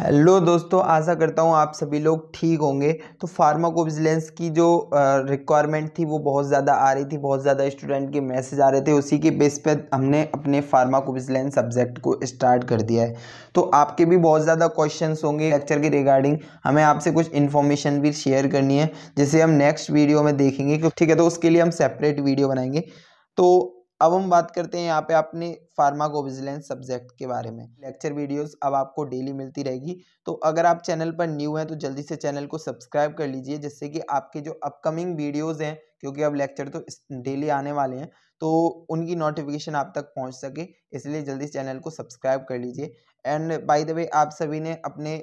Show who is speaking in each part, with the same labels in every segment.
Speaker 1: Hello दोस्तों आशा करता हूँ आप सभी लोग ठीक होंगे तो फार्माकोविजिलेंस की जो रिक्वायरमेंट थी वो बहुत ज़्यादा आ रही थी बहुत ज़्यादा स्टूडेंट के मैसेज आ रहे थे उसी के बेस पर हमने अपने फार्माकोविजिलेंस सब्जेक्ट को स्टार्ट कर दिया है तो आपके भी बहुत ज़्यादा क्वेश्चंस होंगे लेक्चर के रिगार्डिंग हमें आपसे कुछ इन्फॉर्मेशन भी शेयर करनी है जिसे हम नेक्स्ट वीडियो में देखेंगे ठीक है तो उसके लिए हम सेपरेट वीडियो बनाएंगे तो अब हम बात करते हैं यहाँ पे आपने फार्माकोविजिलेंस सब्जेक्ट के बारे में लेक्चर वीडियोस अब आपको डेली मिलती रहेगी तो अगर आप चैनल पर न्यू हैं तो जल्दी से चैनल को सब्सक्राइब कर लीजिए जिससे कि आपके जो अपकमिंग वीडियोस हैं क्योंकि अब लेक्चर तो डेली आने वाले हैं तो उनकी नोटिफिकेशन आप तक पहुँच सके इसलिए जल्दी चैनल को सब्सक्राइब कर लीजिए एंड बाई द वे आप सभी ने अपने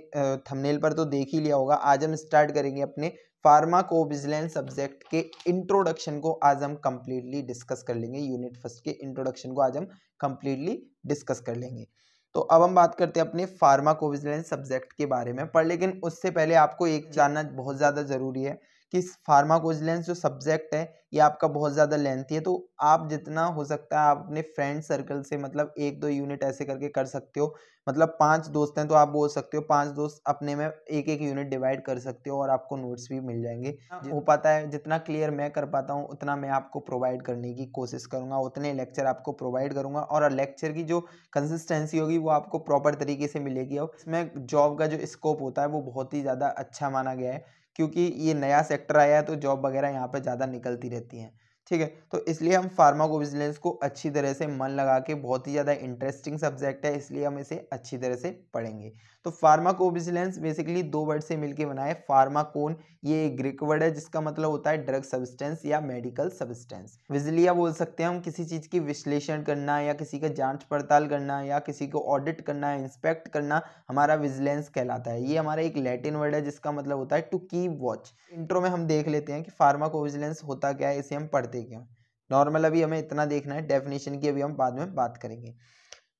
Speaker 1: थमनेल पर तो देख ही लिया होगा आज हम स्टार्ट करेंगे अपने फार्माकोविजिलेंस हम्म। सब्जेक्ट के इंट्रोडक्शन को आज हम कंप्लीटली डिस्कस कर लेंगे यूनिट फर्स्ट के इंट्रोडक्शन को आज हम कंप्लीटली डिस्कस कर लेंगे तो अब हम बात करते हैं अपने फार्माकोविजिलेंस सब्जेक्ट के बारे में पर लेकिन उससे पहले आपको एक हम्म। जानना बहुत ज़्यादा ज़रूरी है कि फार्माकोजिलेंस जो सब्जेक्ट है ये आपका बहुत ज़्यादा लेंथी है तो आप जितना हो सकता है आप अपने फ्रेंड सर्कल से मतलब एक दो यूनिट ऐसे करके कर सकते हो मतलब पांच दोस्त हैं तो आप बोल सकते हो पांच दोस्त अपने में एक एक यूनिट डिवाइड कर सकते हो और आपको नोट्स भी मिल जाएंगे हाँ। हो पाता है जितना क्लियर मैं कर पाता हूँ उतना मैं आपको प्रोवाइड करने की कोशिश करूँगा उतने लेक्चर आपको प्रोवाइड करूँगा और लेक्चर की जो कंसिस्टेंसी होगी वो आपको प्रॉपर तरीके से मिलेगी और इसमें जॉब का जो स्कोप होता है वो बहुत ही ज़्यादा अच्छा माना गया है क्योंकि ये नया सेक्टर आया है तो जॉब वगैरह यहाँ पर ज़्यादा निकलती रहती हैं ठीक है तो इसलिए हम फार्माकोविजिलेंस को अच्छी तरह से मन लगा के बहुत ही ज़्यादा इंटरेस्टिंग सब्जेक्ट है इसलिए हम इसे अच्छी तरह से पढ़ेंगे तो फार्माकोविजिलेंस बेसिकली दो वर्ड से मिलके बना है फार्माकोन ये एक ग्रीक वर्ड है जिसका मतलब होता है ड्रग सब्सटेंस या मेडिकल सब्सटेंस विजिलिया बोल सकते हैं हम किसी चीज़ की विश्लेषण करना या किसी का जांच पड़ताल करना या किसी को ऑडिट करना इंस्पेक्ट करना हमारा विजिलेंस कहलाता है ये हमारा एक लैटिन वर्ड है जिसका मतलब होता है टू कीप वॉच इंट्रो में हम देख लेते हैं कि फार्माकोविजिलेंस होता क्या है इसे हम पढ़ते क्यों नॉर्मल अभी हमें इतना देखना है डेफिनेशन की अभी हम बाद में बात करेंगे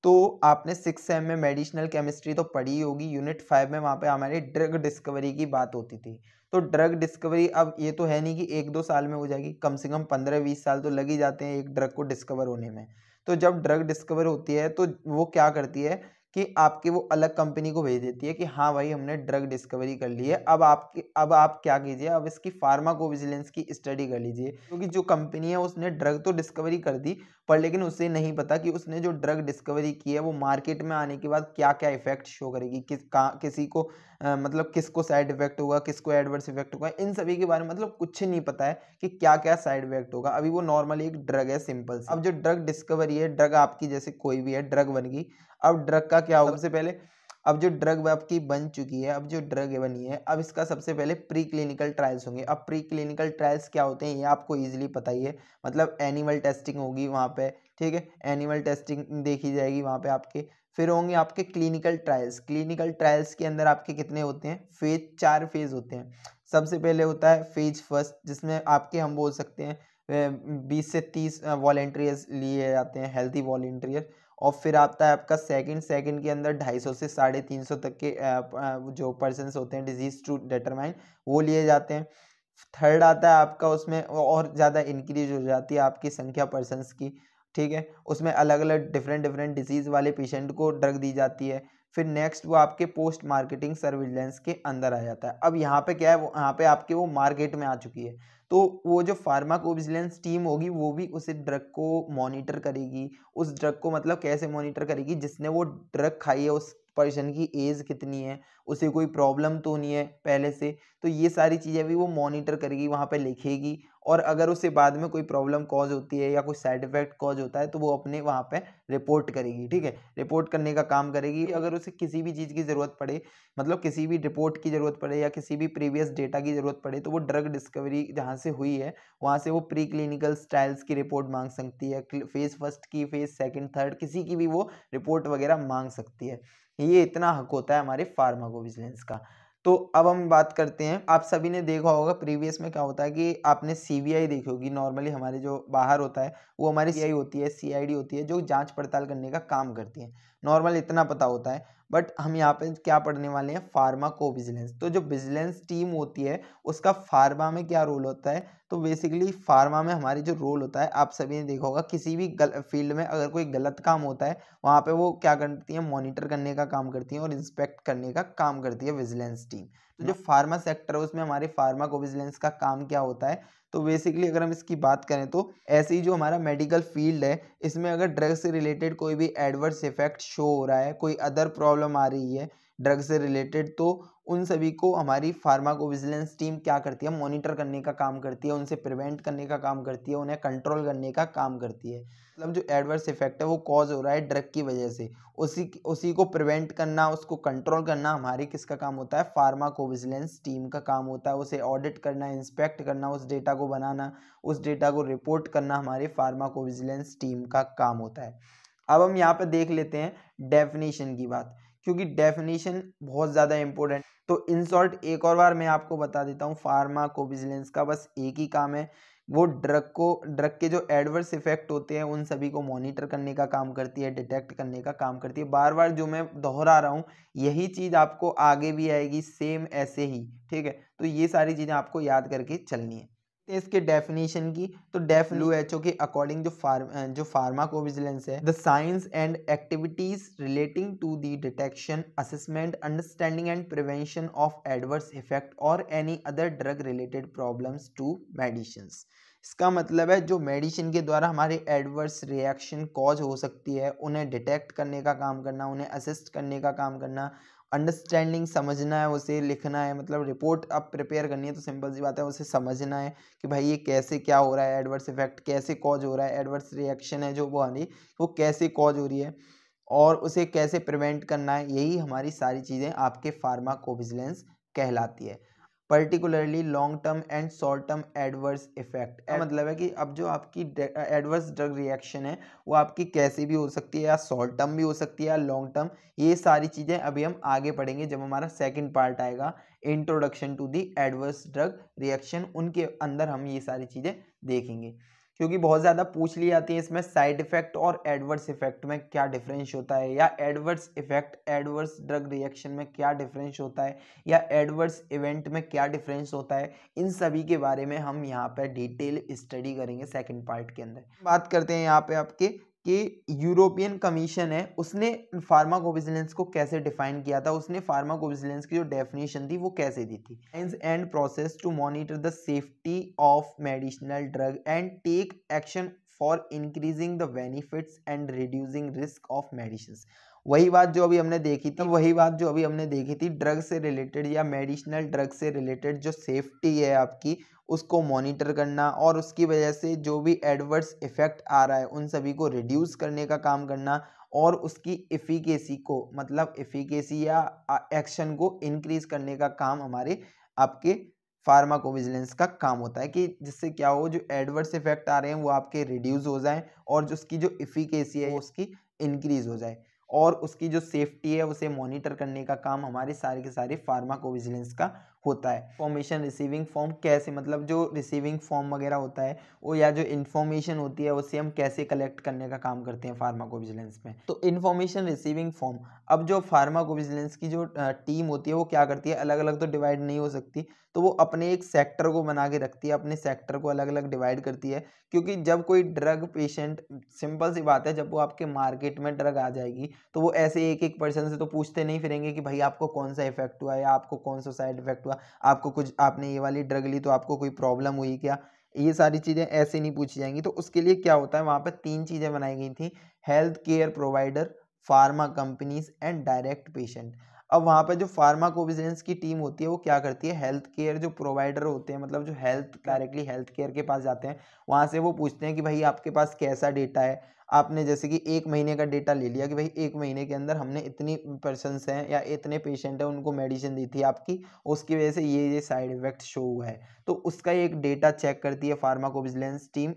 Speaker 1: तो आपने सिक्स सेम में मेडिसिनल केमिस्ट्री तो पढ़ी होगी यूनिट फाइव में वहाँ पे हमारी ड्रग डिस्कवरी की बात होती थी तो ड्रग डिस्कवरी अब ये तो है नहीं कि एक दो साल में हो जाएगी कम से कम पंद्रह बीस साल तो लग ही जाते हैं एक ड्रग को डिस्कवर होने में तो जब ड्रग डिस्कवर होती है तो वो क्या करती है कि आपकी वो अलग कंपनी को भेज देती है कि हाँ भाई हमने ड्रग डिस्कवरी कर ली है अब आपकी अब आप क्या कीजिए अब इसकी फार्मा को विजिलेंस की स्टडी कर लीजिए क्योंकि जो कंपनी है उसने ड्रग तो डिस्कवरी कर दी पर लेकिन उसे नहीं पता कि उसने जो ड्रग डिस्कवरी की है वो मार्केट में आने के बाद क्या क्या इफेक्ट शो करेगी किस का किसी को आ, मतलब किसको साइड इफेक्ट होगा किसको एडवर्स इफेक्ट होगा इन सभी के बारे में मतलब कुछ नहीं पता है कि क्या क्या साइड इफेक्ट होगा अभी वो नॉर्मली एक ड्रग है सिंपल अब जो ड्रग डिस्कवरी है ड्रग आपकी जैसे कोई भी है ड्रग बनगी अब ड्रग का क्या होगा सबसे पहले अब जो ड्रग आपकी बन चुकी है अब जो ड्रग बनी है अब इसका सबसे पहले प्री क्लिनिकल ट्रायल्स होंगे अब प्री क्लिनिकल ट्रायल्स क्या होते हैं ये आपको ईजिली पता ही है मतलब एनिमल टेस्टिंग होगी वहाँ पे ठीक है एनिमल टेस्टिंग देखी जाएगी वहाँ पे आपके फिर होंगे आपके क्लिनिकल ट्रायल्स क्लिनिकल ट्रायल्स के अंदर आपके कितने होते हैं फेज चार फेज होते हैं सबसे पहले होता है फेज फर्स्ट जिसमें आपके हम बोल सकते हैं बीस से तीस वॉल्ट्रियर्स लिए जाते हैं हेल्थी वॉल्टियर और फिर आता है आपका सेकंड सेकंड के अंदर ढाई सौ से साढ़े तीन सौ तक के जो पर्सनस होते हैं डिजीज़ टू डिटरमाइन वो लिए जाते हैं थर्ड आता है आपका उसमें और ज़्यादा इंक्रीज हो जाती है आपकी संख्या पर्सनस की ठीक है उसमें अलग अलग डिफरेंट डिफरेंट डिजीज़ वाले पेशेंट को ड्रग दी जाती है फिर नेक्स्ट वो आपके पोस्ट मार्केटिंग सर्विलेंस के अंदर आ जाता है अब यहाँ पे क्या है वो यहाँ पे आपके वो मार्केट में आ चुकी है तो वो जो फार्माकोविजिलेंस टीम होगी वो भी उसे ड्रग को मॉनिटर करेगी उस ड्रग को मतलब कैसे मॉनिटर करेगी जिसने वो ड्रग खाई है उस पर्सन की एज कितनी है उसे कोई प्रॉब्लम तो नहीं है पहले से तो ये सारी चीज़ें भी वो मॉनिटर करेगी वहाँ पे लिखेगी और अगर उसे बाद में कोई प्रॉब्लम कॉज होती है या कोई साइड इफेक्ट कॉज होता है तो वो अपने वहाँ पे रिपोर्ट करेगी ठीक है रिपोर्ट करने का काम करेगी अगर उसे किसी भी चीज़ की ज़रूरत पड़े मतलब किसी भी रिपोर्ट की ज़रूरत पड़े या किसी भी प्रीवियस डेटा की ज़रूरत पड़े तो वो ड्रग डिस्कवरी जहाँ से हुई है वहाँ से वो प्री क्लिनिकल स्टाइल्स की रिपोर्ट मांग सकती है फेज़ फर्स्ट की फेज़ सेकेंड थर्ड किसी की भी वो रिपोर्ट वगैरह मांग सकती है ये इतना हक होता है हमारे को विजिलेंस का तो अब हम बात करते हैं आप सभी ने देखा होगा प्रीवियस में क्या होता है कि आपने सी बी आई देखी होगी नॉर्मली हमारे जो बाहर होता है वो हमारी सी आई होती है सी आई डी होती है जो जांच पड़ताल करने का काम करती है नॉर्मल इतना पता होता है बट हम यहाँ पे क्या पढ़ने वाले हैं फार्मा को विजिलेंस तो जो विजिलेंस टीम होती है उसका फार्मा में क्या रोल होता है तो बेसिकली फार्मा में हमारी जो रोल होता है आप सभी ने देखा होगा किसी भी फील्ड में अगर कोई गलत काम होता है वहाँ पे वो क्या करती है मॉनिटर करने का काम करती है और इंस्पेक्ट करने का काम करती है विजिलेंस टीम तो जो फार्मा हाँ। सेक्टर है उसमें हमारे फार्मा कोविजिलेंस का काम क्या होता है तो बेसिकली अगर हम इसकी बात करें तो ऐसे ही जो हमारा मेडिकल फील्ड है इसमें अगर ड्रग से रिलेटेड कोई भी एडवर्स इफेक्ट शो हो रहा है कोई अदर प्रॉब्लम आ रही है ड्रग से रिलेटेड तो उन सभी को हमारी फार्माकोविजिलेंस टीम क्या करती है मॉनिटर करने का काम करती है उनसे प्रिवेंट करने का काम करती है उन्हें कंट्रोल करने का काम करती है मतलब जो एडवर्स इफेक्ट है वो कॉज हो रहा है ड्रग की वजह से उसी उसी को प्रिवेंट करना उसको कंट्रोल करना हमारे किसका काम होता है फार्माकोविजिलेंस टीम का काम होता है उसे ऑडिट करना इंस्पेक्ट करना उस डेटा को बनाना उस डेटा को रिपोर्ट करना हमारे फार्माकोविजिलेंस टीम का काम होता है अब हम यहाँ पर देख लेते हैं डेफिनेशन की बात क्योंकि डेफिनेशन बहुत ज़्यादा इंपॉर्टेंट तो इन शॉर्ट एक और बार मैं आपको बता देता हूँ फार्मा विजिलेंस का बस एक ही काम है वो ड्रग को ड्रग के जो एडवर्स इफेक्ट होते हैं उन सभी को मॉनिटर करने का काम करती है डिटेक्ट करने का काम करती है बार बार जो मैं दोहरा रहा हूँ यही चीज़ आपको आगे भी आएगी सेम ऐसे ही ठीक है तो ये सारी चीज़ें आपको याद करके चलनी है सकते हैं इसके डेफिनेशन की तो लू एच के अकॉर्डिंग जो फार्म जो फार्माकोविजिलेंस है the science and activities relating to the detection assessment understanding and prevention of adverse effect और any other drug related problems to medicine इसका मतलब है जो मेडिसिन के द्वारा हमारे एडवर्स रिएक्शन कॉज हो सकती है उन्हें डिटेक्ट करने का काम करना उन्हें असिस्ट करने का काम करना अंडरस्टैंडिंग समझना है उसे लिखना है मतलब रिपोर्ट अब प्रिपेयर करनी है तो सिंपल सी बात है उसे समझना है कि भाई ये कैसे क्या हो रहा है एडवर्स इफेक्ट कैसे कॉज हो रहा है एडवर्स रिएक्शन है जो वो आ हाँ रही वो कैसे कॉज हो रही है और उसे कैसे प्रिवेंट करना है यही हमारी सारी चीज़ें आपके फार्मा कहलाती है particularly long term and short term adverse effect मतलब है कि अब जो आपकी एडवर्स ड्रग रिएक्शन है वो आपकी कैसी भी हो सकती है या शॉर्ट टर्म भी हो सकती है या लॉन्ग टर्म ये सारी चीज़ें अभी हम आगे पढ़ेंगे जब हमारा सेकेंड पार्ट आएगा introduction to the adverse drug reaction उनके अंदर हम ये सारी चीज़ें देखेंगे क्योंकि बहुत ज़्यादा पूछ ली जाती है इसमें साइड इफेक्ट और एडवर्स इफेक्ट में क्या डिफरेंस होता है या adverse effect adverse drug reaction में क्या डिफरेंस होता है या एडवर्स इवेंट में क्या डिफरेंस होता है इन सभी के बारे में हम यहाँ पर डिटेल स्टडी करेंगे सेकेंड पार्ट के अंदर बात करते हैं यहाँ पे आपके कि यूरोपियन कमीशन है उसने फार्माकोविजिलेंस को कैसे डिफाइन किया था उसने फार्माकोविजिलेंस की जो डेफिनेशन थी वो कैसे दी थी science and process to monitor the safety of medicinal drug and take action for increasing the benefits and reducing risk of medicine वही बात जो अभी हमने देखी थी वही बात जो अभी हमने देखी थी ड्रग से रिलेटेड या मेडिसिनल ड्रग से रिलेटेड जो सेफ्टी है आपकी उसको मॉनिटर करना और उसकी वजह से जो भी एडवर्स इफ़ेक्ट आ रहा है उन सभी को रिड्यूस करने का काम करना और उसकी इफ़िकेसी को मतलब इफ़िकेसी या एक्शन को इनक्रीज़ करने का काम हमारे आपके फार्माकोविजिलेंस का काम होता है कि जिससे क्या हो जो एडवर्स इफेक्ट आ रहे हैं वो आपके रिड्यूस हो जाएं और जो उसकी जो इफ़िकेसी है उसकी इनक्रीज़ हो जाए और उसकी जो सेफ्टी है उसे मॉनिटर करने का काम हमारे सारे के सारे फार्माकोविजिलेंस का होता है फॉर्मेशन रिसीविंग फॉर्म कैसे मतलब जो रिसीविंग फॉर्म वगैरह होता है वो या जो इन्फॉर्मेशन होती है उससे हम कैसे कलेक्ट करने का काम करते हैं फार्माकोविजिलेंस में तो इन्फॉर्मेशन रिसीविंग फॉर्म अब जो फार्माकोविजिलेंस की जो टीम होती है वो क्या करती है अलग अलग तो डिवाइड नहीं हो सकती तो वो अपने एक सेक्टर को बना के रखती है अपने सेक्टर को अलग अलग डिवाइड करती है क्योंकि जब कोई ड्रग पेशेंट सिंपल सी बात है जब वो आपके मार्केट में ड्रग आ जाएगी तो वो ऐसे एक एक पर्सन से तो पूछते नहीं फिरेंगे कि भाई आपको कौन सा इफेक्ट हुआ या आपको कौन सा साइड इफेक्ट हुआ आपको कुछ आपने ये वाली ड्रग ली तो आपको कोई प्रॉब्लम हुई क्या ये सारी चीज़ें ऐसे नहीं पूछी जाएंगी तो उसके लिए क्या होता है वहाँ पर तीन चीज़ें बनाई गई थी health care provider pharma companies and direct patient अब वहाँ पर जो फार्माकोविजिलेंस की टीम होती है वो क्या करती है हेल्थ केयर जो प्रोवाइडर होते हैं मतलब जो हेल्थ डायरेक्टली हेल्थ केयर के पास जाते हैं वहाँ से वो पूछते हैं कि भाई आपके पास कैसा डेटा है आपने जैसे कि एक महीने का डेटा ले लिया कि भाई एक महीने के अंदर हमने इतनी पर्सनस हैं या इतने पेशेंट हैं उनको मेडिसिन दी थी आपकी उसकी वजह से ये ये साइड इफेक्ट शो हुआ है तो उसका एक डेटा चेक करती है pharmacovigilance team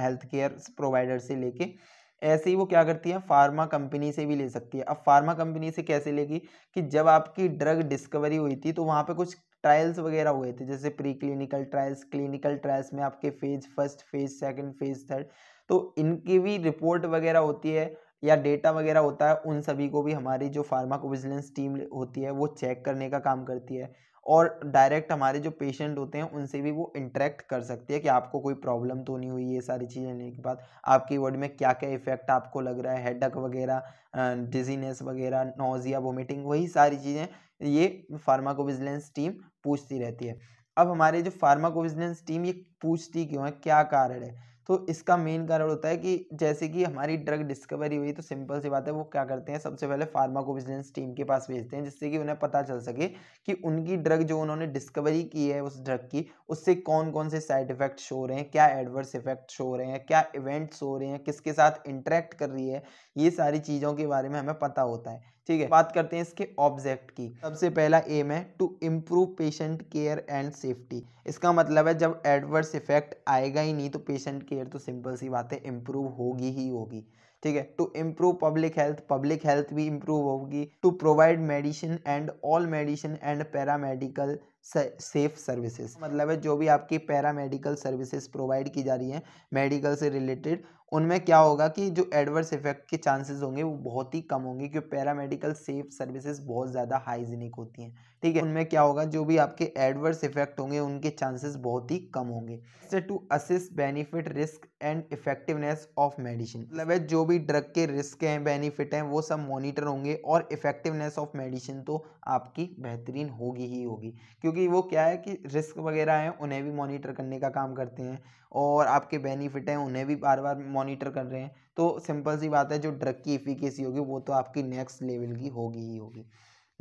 Speaker 1: health care provider से लेके ऐसे ही वो क्या करती है फार्मा कंपनी से भी ले सकती है अब फार्मा कंपनी से कैसे लेगी कि जब आपकी ड्रग डिस्कवरी हुई थी तो वहाँ पे कुछ ट्रायल्स वगैरह हुए थे जैसे pre clinical trials clinical trials में आपके phase first phase second phase third तो इनकी भी रिपोर्ट वगैरह होती है या डेटा वगैरह होता है उन सभी को भी हमारी जो फार्मा फार्माकोविजिलेंस टीम होती है वो चेक करने का काम करती है और डायरेक्ट हमारे जो पेशेंट होते हैं उनसे भी वो इंटरेक्ट कर सकती है कि आपको कोई प्रॉब्लम तो नहीं हुई ये सारी चीज़ें लेने के बाद आपकी बॉडी में क्या क्या इफेक्ट आपको लग रहा है हेडक वगैरह डिजीनेस वगैरह नोजिया वोमिटिंग वही सारी चीज़ें ये फार्माकोविजिलेंस टीम पूछती रहती है अब हमारे जो फार्माकोविजिलेंस टीम ये पूछती क्यों है क्या कारण है तो इसका मेन कारण होता है कि जैसे कि हमारी ड्रग डिस्कवरी हुई तो सिंपल सी बात है वो क्या करते हैं सबसे पहले फार्माकोविजिलेंस टीम के पास भेजते हैं जिससे कि उन्हें पता चल सके कि उनकी ड्रग जो उन्होंने डिस्कवरी की है उस ड्रग की उससे कौन कौन से साइड इफेक्ट शो हो रहे हैं क्या एडवर्स इफेक्ट शो हो रहे हैं क्या इवेंट्स हो रहे हैं किसके साथ इंटरेक्ट कर रही है ये सारी चीज़ों के बारे में हमें पता होता है ठीक है बात करते हैं इसके ऑब्जेक्ट की सबसे पहला एम है to improve patient care and safety इसका मतलब है जब एडवर्स इफेक्ट आएगा ही नहीं तो पेशेंट केयर तो सिंपल सी बात है इम्प्रूव होगी ही होगी ठीक है to improve public health public health भी इम्प्रूव होगी to provide medicine and all medicine and paramedical safe services मतलब है जो भी आपकी पैरा मेडिकल सर्विसेज प्रोवाइड की जा रही है मेडिकल से रिलेटेड उनमें क्या होगा कि जो एडवर्स इफेक्ट के चांसेस होंगे वो बहुत ही कम होंगे क्योंकि पैरा मेडिकल सेफ सर्विसेज बहुत ज़्यादा हाइजीनिक होती हैं ठीक है उनमें क्या होगा जो भी आपके एडवर्स इफेक्ट होंगे उनके चांसेस बहुत ही कम होंगे to assist benefit risk and effectiveness of medicine मतलब है जो भी ड्रग के रिस्क हैं बेनिफिट हैं वो सब मॉनिटर होंगे और इफेक्टिवनेस ऑफ मेडिसिन तो आपकी बेहतरीन होगी ही होगी क्योंकि क्योंकि वो क्या है कि रिस्क वगैरह हैं उन्हें भी मॉनिटर करने का काम करते हैं और आपके बेनिफिट हैं उन्हें भी बार बार मॉनिटर कर रहे हैं तो सिंपल सी बात है जो ड्रग की इफिकेसी होगी वो तो आपकी नेक्स्ट लेवल की होगी ही होगी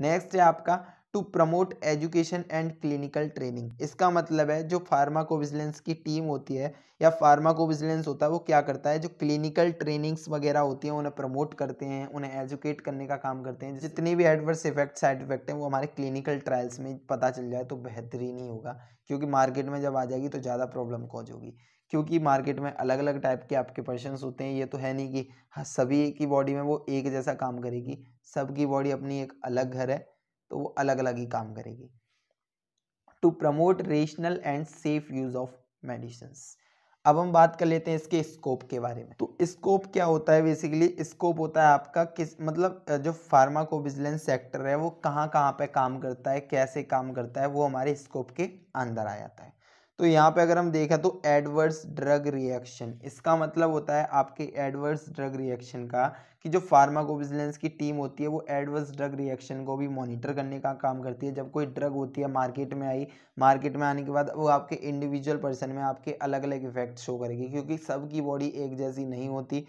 Speaker 1: नेक्स्ट है आपका to promote education and clinical training इसका मतलब है जो फार्माकोविजिलेंस की टीम होती है या फार्माकोविजिलेंस होता है वो क्या करता है जो क्लिनिकल ट्रेनिंग्स वगैरह होती हैं उन्हें प्रमोट करते हैं उन्हें एजुकेट करने का काम करते हैं जितने भी एडवर्स इफेक्ट साइड इफेक्ट हैं वो हमारे क्लिनिकल ट्रायल्स में पता चल जाए तो बेहतरीन ही होगा क्योंकि मार्केट में जब आ जाएगी तो ज़्यादा प्रॉब्लम कॉज होगी क्योंकि मार्केट में अलग अलग टाइप के आपके पर्सनस होते हैं ये तो है नहीं कि हाँ, सभी की बॉडी में वो एक जैसा काम करेगी सबकी बॉडी अपनी एक अलग घर है तो वो अलग अलग ही काम करेगी to promote rational and safe use of medicine अब हम बात कर लेते हैं इसके स्कोप के बारे में तो स्कोप क्या होता है बेसिकली स्कोप होता है आपका किस मतलब जो फार्माकोविजिलेंस सेक्टर है वो कहाँ कहाँ पे काम करता है कैसे काम करता है वो हमारे स्कोप के अंदर आ जाता है तो यहाँ पे अगर हम देखें तो एडवर्स ड्रग रिएक्शन इसका मतलब होता है आपके एडवर्स ड्रग रिएक्शन का कि जो फार्माकोविजिलेंस की टीम होती है वो एडवर्स ड्रग रिएक्शन को भी मॉनिटर करने का काम करती है जब कोई ड्रग होती है मार्केट में आई मार्केट में आने के बाद वो आपके इंडिविजुअल पर्सन में आपके अलग अलग इफेक्ट शो करेगी क्योंकि सबकी बॉडी एक जैसी नहीं होती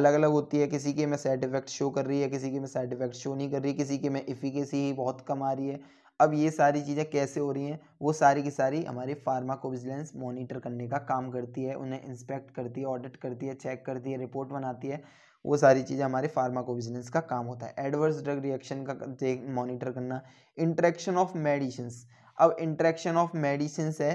Speaker 1: अलग अलग होती है किसी के में साइड इफेक्ट शो कर रही है किसी के में साइड इफेक्ट शो नहीं कर रही किसी के में इफिकेसी ही बहुत कम आ रही है अब ये सारी चीज़ें कैसे हो रही हैं वो सारी की सारी हमारी फार्मा को विजिलेंस मॉनिटर करने का काम करती है उन्हें इंस्पेक्ट करती है ऑडिट करती है चेक करती है रिपोर्ट बनाती है वो सारी चीज़ें हमारे फार्मा को विजिलेंस का काम होता है एडवर्स ड्रग रिएक्शन का मॉनिटर करना इंट्रैक्शन ऑफ मेडिसिन अब इंट्रैक्शन ऑफ मेडिसिन है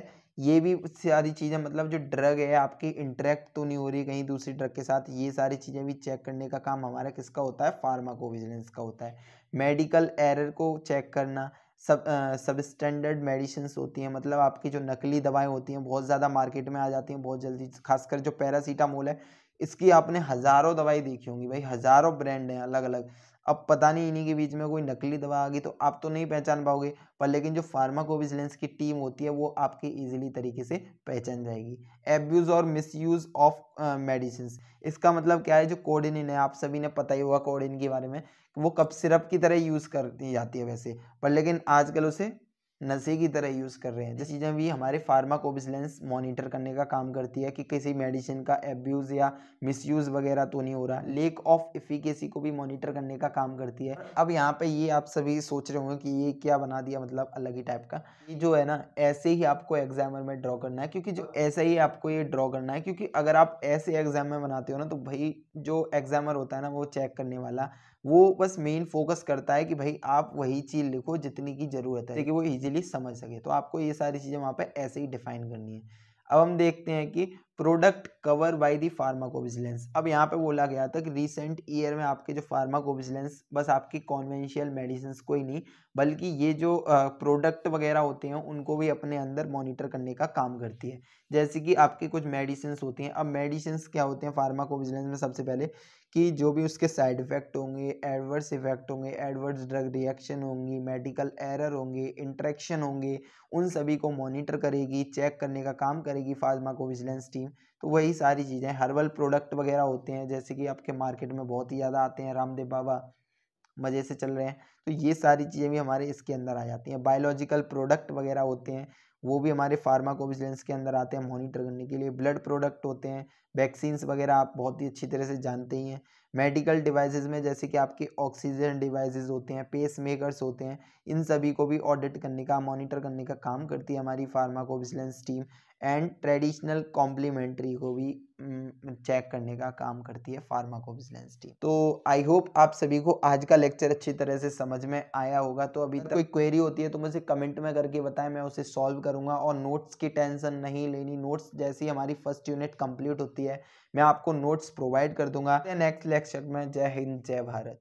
Speaker 1: ये भी सारी चीज़ें मतलब जो ड्रग है आपकी इंटरेक्ट तो नहीं हो रही कहीं दूसरी ड्रग के साथ ये सारी चीज़ें भी चेक करने का काम हमारा किसका होता है फार्माकोविजिलेंस का होता है मेडिकल एरर को चेक करना सब सब स्टैंडर्ड मेडिसिन होती हैं मतलब आपकी जो नकली दवाएं होती हैं बहुत ज़्यादा मार्केट में आ जाती हैं बहुत जल्दी खासकर जो पैरासीटामोल है इसकी आपने हज़ारों दवाई देखी होंगी भाई हज़ारों ब्रांड हैं अलग अलग अब पता नहीं इन्हीं के बीच में कोई नकली दवा आ गई तो आप तो नहीं पहचान पाओगे पर लेकिन जो फार्माकोविजिलेंस की टीम होती है वो आपकी इजीली तरीके से पहचान जाएगी एब्यूज़ और मिसयूज़ ऑफ मेडिसिन इसका मतलब क्या है जो कोडिन है आप सभी ने पता ही होगा कोडिन के बारे में वो कप सिरप की तरह यूज़ कर दी जाती है वैसे पर लेकिन आजकल उसे नशे की तरह यूज़ कर रहे हैं जैसे चीज़ें भी हमारे फार्माकोविजिलेंस मॉनिटर करने का काम करती है कि किसी मेडिसिन का एब्यूज़ या मिसयूज़ वगैरह तो नहीं हो रहा लेक ऑफ इफिकेसी को भी मॉनिटर करने का काम करती है अब यहाँ पे ये आप सभी सोच रहे होंगे कि ये क्या बना दिया मतलब अलग ही टाइप का ये जो है ना ऐसे ही आपको एग्जामर में ड्रॉ करना है क्योंकि जो ऐसे ही आपको ये ड्रॉ करना है क्योंकि अगर आप ऐसे एग्जाम में बनाते हो ना तो भाई जो एग्जामर होता है ना वो चेक करने वाला वो बस मेन फोकस करता है कि भाई आप वही चीज़ लिखो जितनी की ज़रूरत है कि वो ईजिली समझ सके तो आपको ये सारी चीज़ें वहाँ पर ऐसे ही डिफाइन करनी है अब हम देखते हैं कि product cover by the pharmacovigilance अब यहाँ पे बोला गया था कि रिसेंट ईयर में आपके जो फार्माकोविजिलेंस बस आपकी कॉन्वेंशियल मेडिसिन को ही नहीं बल्कि ये जो प्रोडक्ट वगैरह होते हैं उनको भी अपने अंदर मॉनिटर करने का काम करती है जैसे कि आपके कुछ मेडिसिन होती हैं अब मेडिसिन क्या होते हैं फार्माकोविजिलेंस में सबसे पहले कि जो भी उसके साइड इफ़ेक्ट होंगे एडवर्स इफ़ेक्ट होंगे एडवर्स ड्रग रिएक्शन होंगी मेडिकल एरर होंगे इंट्रैक्शन होंगे उन सभी को मॉनिटर करेगी चेक करने का काम करेगी फार्मा को विजिलेंस टीम तो वही सारी चीज़ें हर्बल प्रोडक्ट वगैरह होते हैं जैसे कि आपके मार्केट में बहुत ही ज़्यादा आते हैं रामदेव बाबा मज़े से चल रहे हैं तो ये सारी चीज़ें भी हमारे इसके अंदर आ जाती हैं बायोलॉजिकल प्रोडक्ट वगैरह होते हैं वो भी हमारे फार्माकोविजिलेंस के अंदर आते हैं मॉनिटर करने के लिए ब्लड प्रोडक्ट होते हैं वैक्सीन्स वगैरह आप बहुत ही अच्छी तरह से जानते ही हैं मेडिकल डिवाइसेस में जैसे कि आपके ऑक्सीजन डिवाइसेस होते हैं पेस मेकर्स होते हैं इन सभी को भी ऑडिट करने का मॉनिटर करने का काम करती है हमारी pharmacovigilance team and traditional complementary को भी चेक करने का काम करती है फार्माकोविजिलेंस टीम तो आई होप आप सभी को आज का लेक्चर अच्छी तरह से समझ में आया होगा तो अभी तक मतलब कोई क्वेरी होती है तो मुझे कमेंट में करके बताएं मैं उसे सॉल्व करूंगा और नोट्स की टेंशन नहीं लेनी नोट्स जैसी हमारी फर्स्ट यूनिट कंप्लीट होती है मैं आपको नोट्स प्रोवाइड कर दूंगा नेक्स्ट लेक्चर में जय हिंद जय भारत